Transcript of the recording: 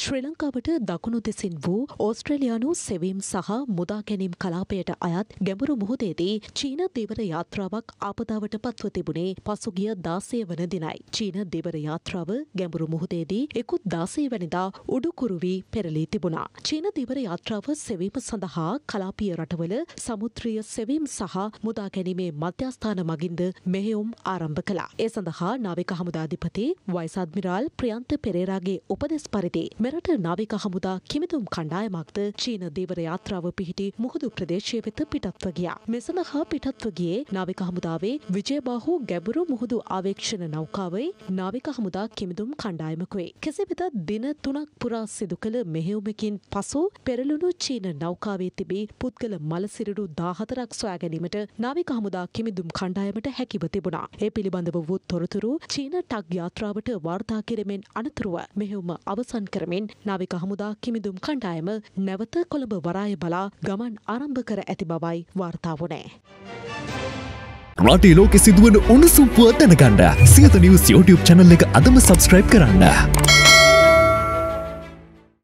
ශ්‍රී ලංකාවට දකුණු දෙසින් වූ ඕස්ට්‍රේලයානු සෙවීම් සහ මුදා ගැනීම් කලාපයට අයත් ගැඹුරු මුහදේදී චීන දෙවර යාත්‍රාවක් ආපදාවට පත්ව තිබුණේ පසුගිය දාසය වන දිනයි. චීන දෙවර යාත්‍රාව ගැඹුරු මුහදේදී එකුත් දාසේ වැනිදා උඩුකුරුවී පෙරලී තිබුණා. චීන දෙවර යාත්‍රාව සෙවීම සඳහා කලාපිය රටවල සමුත්‍රිය සෙවීම් සහ මුදා ගැනීමේ මධ්‍යස්ථාන මගින්ද මෙහෙයුම් ආරම්භ කලා. ඒ සඳහා නාවික හමුදාධිපති වයිසාද්මිරාල් ප්‍රියන්ත පෙරේරාගේ උපදෙස් පරිදි මෙරට නාවික හමුදා කිමිදුම් කණ්ඩායමක්ද චීන දීවර යාත්‍රාව පිහිටි මුහුදු ප්‍රදේශය වෙත පිටත්ව ගියා. මෙසන හා පිටත්ව ගියේ නාවික හමුදාවේ විජයබාහු ගැඹුරු මුහුදු ආවේක්ෂණ නෞකාවයි නාවික හමුදා කිමිදුම් කණ්ඩායමකුයි. කෙසේ වෙතත් දින තුනක් පුරා සිදු කළ මෙහෙයුමකින් පසු පෙරළුණු චීන නෞකාවේ තිබී පුද්ගල මලසිරුරු දාහතරක් සොයා ගැනීමට නාවික හමුදා කිමිදුම් කණ්ඩායමට හැකිව තිබුණා. ඒ පිළිබඳව වූ තොරතුරු චීන ටක් යාත්‍රාවට වාර්තා කිරීමෙන් අනතුරුව මෙහෙයුම අවසන් කරමින් වෙනුවෙන් නාවික හමුදා කිමිදුම් කණ්ඩායම නැවත කොළඹ වරාය බලා ගමන් ආරම්භ කර ඇති බවයි වාර්තා වුණේ. රටේ ලෝකෙ සිදුවන උණුසුම්පුව දැනගන්න සියත නිවස් YouTube channel එක අදම subscribe කරන්න.